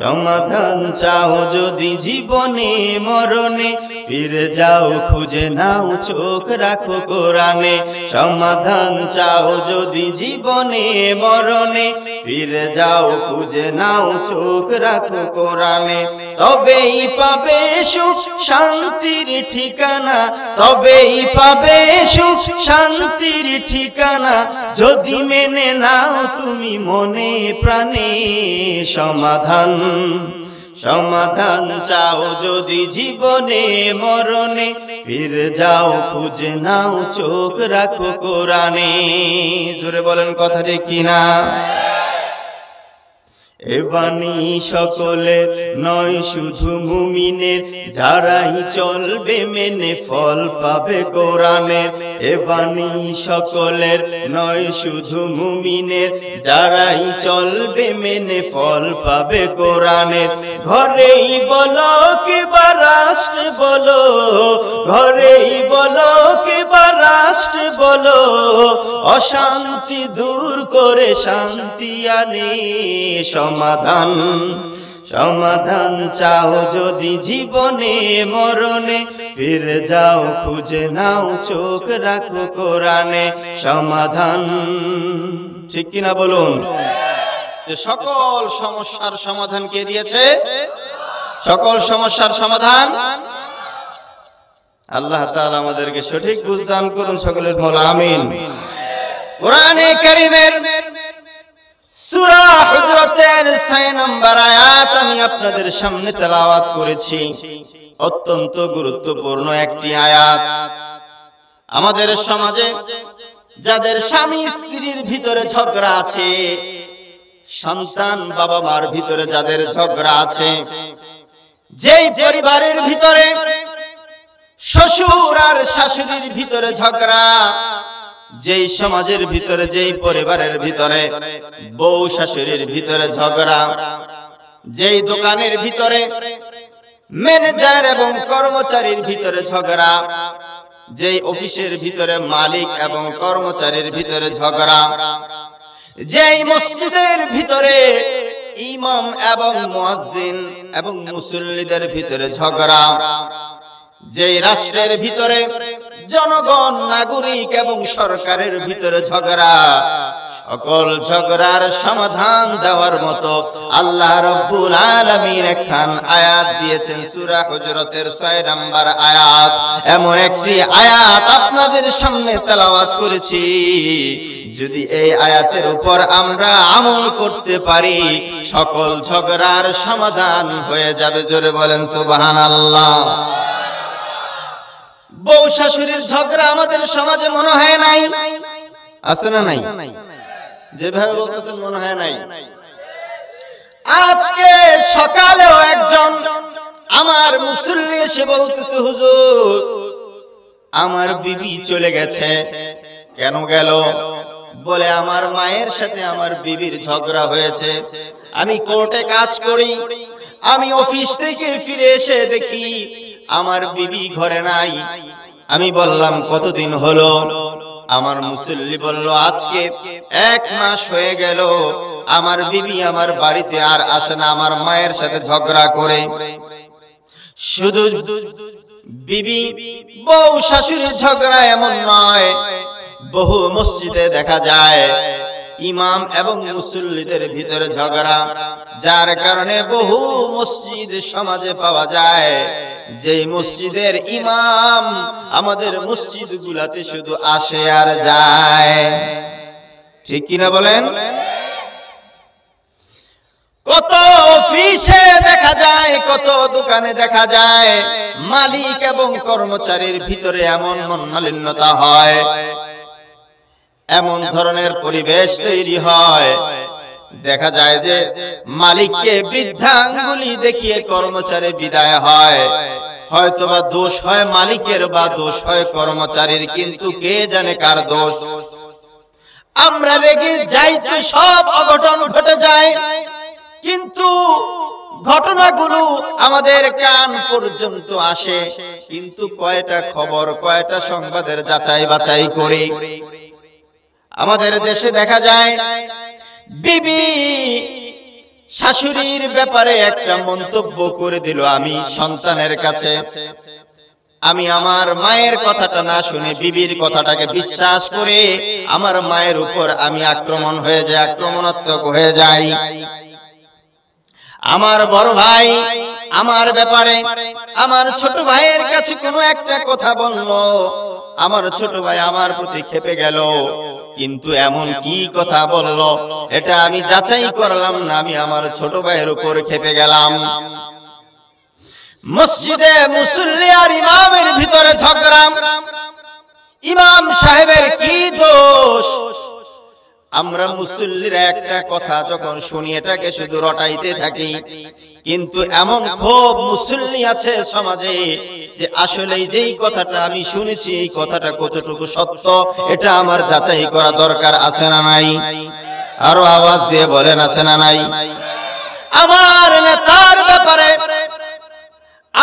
সমাধান চাও যদি জীবনে মরণে ফিরে যাও খুঁজে নাও চোখ রাখো কোরআনে সমাধান চাও যদি জীবনে মরণে ফিরে যাও খুঁজে নাও চোখ রাখো কোরআনে তবেই পাবে সুখ শান্তির ঠিকানা তবেই পাবে সুখ শান্তির ঠিকানা যদি মেনে নাও তুমি মনে প্রাণে সমাধান সমাধান চাও যদি জীবনে মরণে ফিরে যাও খুঁজে নাও চোখ রাখো কোরআনে জোরে বলেন কথাটি কিনা এ বাণী সকলে নয় শুধু মুমিনের যারাই চলবে মেনে ফল পাবে কোরআনের এ সকলের নয় শুধু মুমিনের যারাই চলবে মেনে ফল পাবে কোরআনের ঘরেই বলো কিবা রাষ্ট্র বলো ঘরেই বলো কিবা রাষ্ট্র বলো অশান্তি দূর করে শান্তি আনে সম সমাধান সমাধান চাও যদি জীবনে মরণে ফির যাও খুঁজে নাও চোখ রাখো কোরআনে সমাধান ঠিক কিনা বলুন সকল সমস্যার সমাধান কে দিয়েছে সকল সমস্যার সমাধান আল্লাহ তাআলা আমাদেরকে সঠিক বুঝদান করুন সকলের মোলা আমিন কোরআনে কারীমের সূরা আমাদের সমাজে যাদের স্বামী স্ত্রীর ভিতরে ঝগড়া আছে সন্তান বাবা মার ভিতরে যাদের ঝগড়া আছে যেই পরিবারের ভিতরে শ্বশুর আর শাশুড়ির ভিতরে ঝগড়া যেই সমাজের ভিতরে যেই পরিবারের ভিতরে বউ শাশুড়ির ভিতরে ঝগড়া যেই দোকানের ভিতরে ম্যানেজার এবং কর্মচারীর ভিতরে ঝগড়া যেই অফিসের ভিতরে মালিক এবং কর্মচারীর ভিতরে ঝগড়া যেই মসজিদের ভিতরে ইমাম এবং মহাজিন এবং মুসল্লিদের ভিতরে ঝগড়া যেই রাষ্ট্রের ভিতরে জনগণ নাগরিক এবং সরকারের ভিতরে ঝগড়া সকল ঝগড়ার সমাধান দেওয়ার মতো আল্লাহ রব্বুল আলমীর একখান আয়াত দিয়েছেন সুরা হজরতের ছয় নাম্বার আয়াত এমন একটি আয়াত আপনাদের সামনে তেলাওয়াত করেছি যদি এই আয়াতের উপর আমরা আমল করতে পারি সকল ঝগড়ার সমাধান হয়ে যাবে জোরে বলেন আল্লাহ বউ শাশুড়ির ঝগড়া আমাদের সমাজে মনে হয় নাই আছে না নাই যেভাবে বলতেছেন মনে হয় নাই আজকে সকালেও একজন আমার মুসল্লি এসে বলতেছে হুজুর আমার বিবি চলে গেছে কেন গেল বলে আমার মায়ের সাথে আমার বিবির ঝগড়া হয়েছে আমি কোর্টে কাজ করি আমি অফিস থেকে ফিরে এসে দেখি আমার বিবি ঘরে নাই আমি বললাম কতদিন হলো আমার মুসল্লি বলল আজকে এক মাস হয়ে গেল আমার বিবি আমার বাড়িতে আর আসে না আমার মায়ের সাথে ঝগড়া করে শুধু বিবি বউ শাশুড়ির ঝগড়া এমন নয় বহু মসজিদে দেখা যায় ইমাম এবং মুসল্লিদের ভিতরে ঝগড়া যার কারণে বহু মসজিদ সমাজে পাওয়া যায় যে মসজিদের ইমাম আমাদের মসজিদ গুলাতে শুধু আসে আর যায় ঠিক কিনা বলেন কত অফিসে দেখা যায় কত দোকানে দেখা যায় মালিক এবং কর্মচারীর ভিতরে এমন মন মালিন্যতা হয় এমন ধরনের পরিবেশ তৈরি হয় দেখা যায় যে মালিককে বৃদ্ধাঙ্গুলি দেখিয়ে কর্মচারী বিদায় হয় হয়তোবা দোষ হয় মালিকের বা দোষ হয় কর্মচারীর কিন্তু কে জানে কার দোষ আমরা রেগে যাই তো সব অঘটন ঘটে যায় কিন্তু ঘটনাগুলো আমাদের কান পর্যন্ত আসে কিন্তু কয়টা খবর কয়টা সংবাদের যাচাই বাছাই করি আমাদের দেশে দেখা যায় বিবি শাশুড়ির ব্যাপারে একটা মন্তব্য করে দিল আমি সন্তানের কাছে আমি আমার মায়ের কথাটা না শুনে বিবির কথাটাকে বিশ্বাস করে আমার মায়ের উপর আমি আক্রমণ হয়ে যাই আক্রমণাত্মক হয়ে যাই আমার বড় ভাই আমার ব্যাপারে আমার ছোট ভাইয়ের কাছে কোনো একটা কথা বলল আমার ছোট ভাই আমার প্রতি খেপে গেল কিন্তু এমন কি কথা বলল এটা আমি যাচাই করলাম না আমি আমার ছোট ভাইয়ের উপর খেপে গেলাম মসজিদে মুসল্লি আর ইমামের ভিতরে ঝগড়া ইমাম সাহেবের কি দোষ আমরা মুসল্লির একটা কথা যখন শুনি এটাকে শুধু রটাইতে থাকি কিন্তু এমন খুব মুসল্লি আছে সমাজে যে আসলে যেই কথাটা আমি শুনেছি এই কথাটা কতটুকু সত্য এটা আমার যাচাই করা দরকার আছে না নাই আরো আওয়াজ দিয়ে বলেন আছে না নাই আমার নেতার ব্যাপারে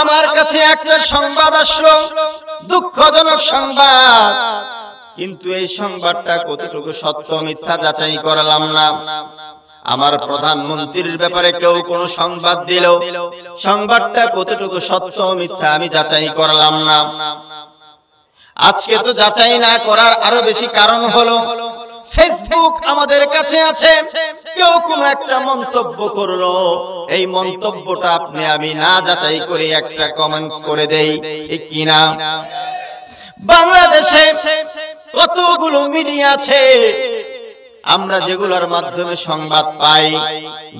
আমার কাছে একটা সংবাদ আসলো দুঃখজনক সংবাদ কিন্তু এই সংবাদটা কতটুকু সত্য মিথ্যা যাচাই করালাম না আমার প্রধানমন্ত্রীর ব্যাপারে কেউ কোনো সংবাদ দিল সংবাদটা কতটুকু সত্য মিথ্যা আমি যাচাই করালাম না আজকে তো যাচাই না করার আরো বেশি কারণ হলো ফেসবুক আমাদের কাছে আছে কেউ কোনো একটা মন্তব্য করলো এই মন্তব্যটা আপনি আমি না যাচাই করে একটা কমেন্টস করে দেই ঠিক কিনা বাংলাদেশে কতগুলো মিডিয়া আছে আমরা যেগুলোর মাধ্যমে সংবাদ পাই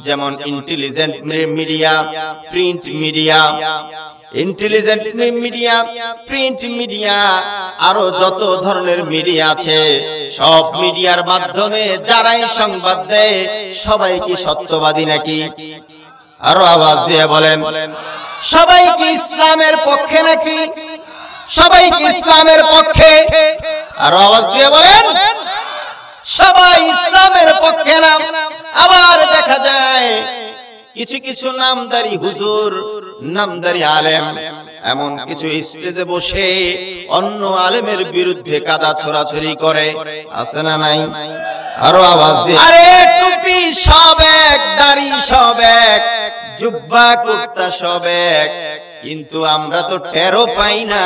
যেমন intelligent media print media intelligent media print media আরো যত ধরনের মিডিয়া আছে সব মিডিয়ার মাধ্যমে যারাই সংবাদ দেয় সবাই কি সত্যবাদী নাকি আরো আওয়াজ দিয়ে বলেন সবাই কি ইসলামের পক্ষে নাকি সবাই ইসলামের পক্ষে আর আওয়াজ দিয়ে বলেন সবাই ইসলামের পক্ষে নাম আবার দেখা যায় কিছু কিছু নামদারি হুজুর নামদারি আলেম এমন কিছু স্টেজে বসে অন্য আলেমের বিরুদ্ধে কাদা ছোড়াছড়ি করে আছে না নাই আরো আওয়াজ দিয়ে আরে টুপি সব এক দাড়ি সব এক জুব্বা কুর্তা সব এক কিন্তু আমরা তো টেরো পাই না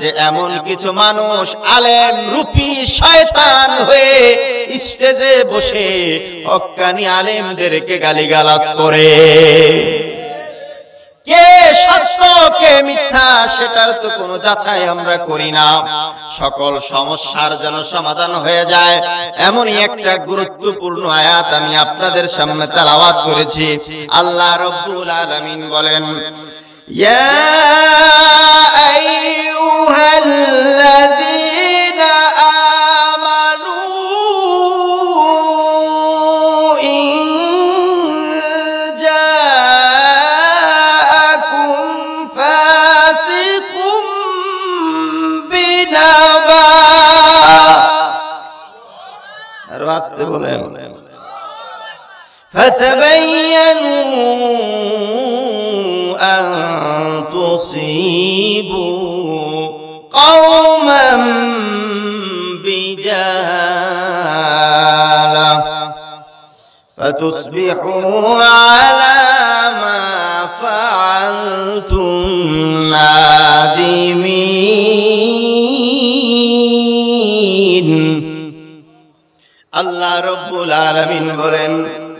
যে এমন কিছু মানুষ আলেম রুপি শয়তান হয়ে স্টেজে বসে হক্কানি আলেমদেরকে গালিগালাজ করে সকল সমস্যার যেন সমাধান হয়ে যায় এমনই একটা গুরুত্বপূর্ণ আয়াত আমি আপনাদের সামনে তালাওয়াত করেছি আল্লাহ রব্বুল আলামিন বলেন ইয়া فتبينوا أن تصيبوا قوما بجهالة فتصبحوا على ما فعلتم نادمين الله رب العالمين বলেন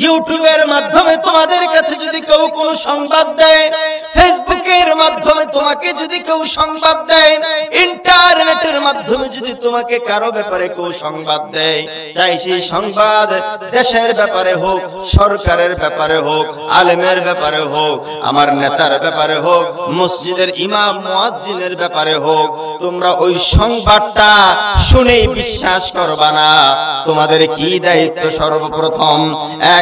ইউটিউবের মাধ্যমে তোমাদের কাছে যদি কেউ কোন সংবাদ দেয় ফেসবুকের মাধ্যমে তোমাকে যদি কেউ সংবাদ দেয় ইন্টারনেটের মাধ্যমে যদি তোমাকে কারো ব্যাপারে কেউ সংবাদ দেয় চাই সেই সংবাদ দেশের ব্যাপারে হোক সরকারের ব্যাপারে হোক আলেমের ব্যাপারে হোক আমার নেতার ব্যাপারে হোক মসজিদের ইমাম মুয়াজ্জিনের ব্যাপারে হোক তোমরা ওই সংবাদটা শুনেই বিশ্বাস করবা না তোমাদের কি দায়িত্ব সর্বপ্রথম এক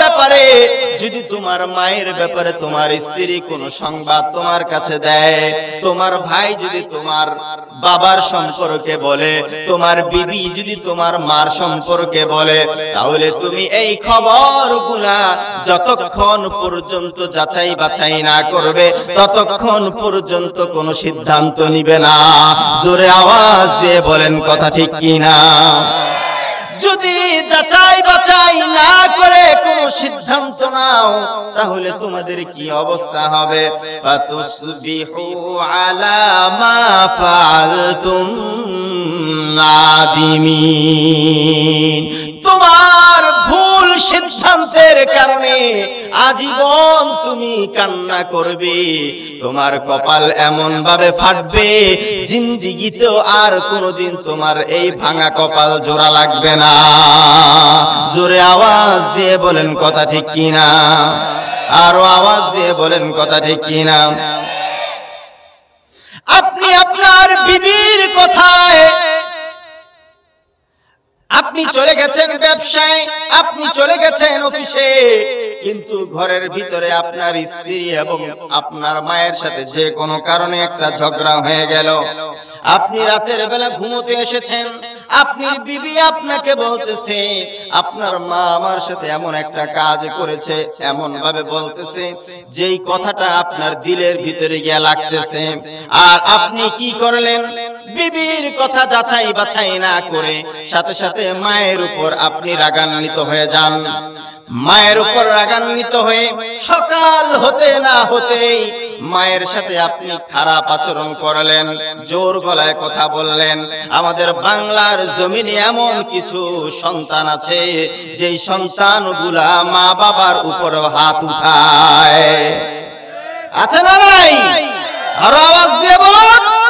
ব্যাপারে যদি তোমার মায়ের ব্যাপারে তোমার স্ত্রী কোনো সংবাদ তোমার কাছে দেয় তোমার ভাই যদি তোমার বাবার সম্পর্কে বলে তোমার বিবি যদি তোমার মার সম্পর্কে বলে তাহলে তুমি এই খবরগুলা যতক্ষণ পর্যন্ত যাচাই বাছাই না করবে ততক্ষণ পর্যন্ত কোনো সিদ্ধান্ত নিবে না জোরে আওয়াজ দিয়ে বলেন কথা ঠিক কিনা যদি যাচাই না করে কোন সিদ্ধান্ত নাও তাহলে তোমাদের কি অবস্থা হবে তোমার সিদ্ধান্তের কারণে আজীবন তুমি কান্না করবে তোমার কপাল এমন ভাবে ফাটবে জিন্দিগিতে আর কোনোদিন তোমার এই ভাঙা কপাল জোড়া লাগবে না জোরে আওয়াজ দিয়ে বলেন কথা ঠিক কিনা আরো আওয়াজ দিয়ে বলেন কথা ঠিক কিনা আপনি আপনার বিবির কথায় আপনি চলে গেছেন ব্যবসায় আপনি চলে গেছেন অফিসে কিন্তু ঘরের ভিতরে আপনার স্ত্রী এবং আপনার মায়ের সাথে যে কোনো কারণে একটা ঝগড়া হয়ে গেল আপনি রাতের বেলা ঘুমোতে এসেছেন আপনি বিবি আপনাকে বলতেছে আপনার মা আমার সাথে এমন একটা কাজ করেছে এমন ভাবে বলতেছে যেই কথাটা আপনার দিলের ভিতরে গিয়ে লাগতেছে আর আপনি কি করলেন বিবির কথা যাচাই বাছাই না করে সাথে সাথে মায়ের উপর আপনি রাগান্বিত হয়ে যান মায়ের উপর রাগান্বিত হয়ে সকাল হতে না হতেই মায়ের সাথে আপনি খারাপ আচরণ করলেন জোর গলায় কথা বললেন আমাদের বাংলার জমিনে এমন কিছু সন্তান আছে যেই সন্তানগুলা মা বাবার উপর হাত উঠায় আছে না নাই আরো আওয়াজ দিয়ে বলো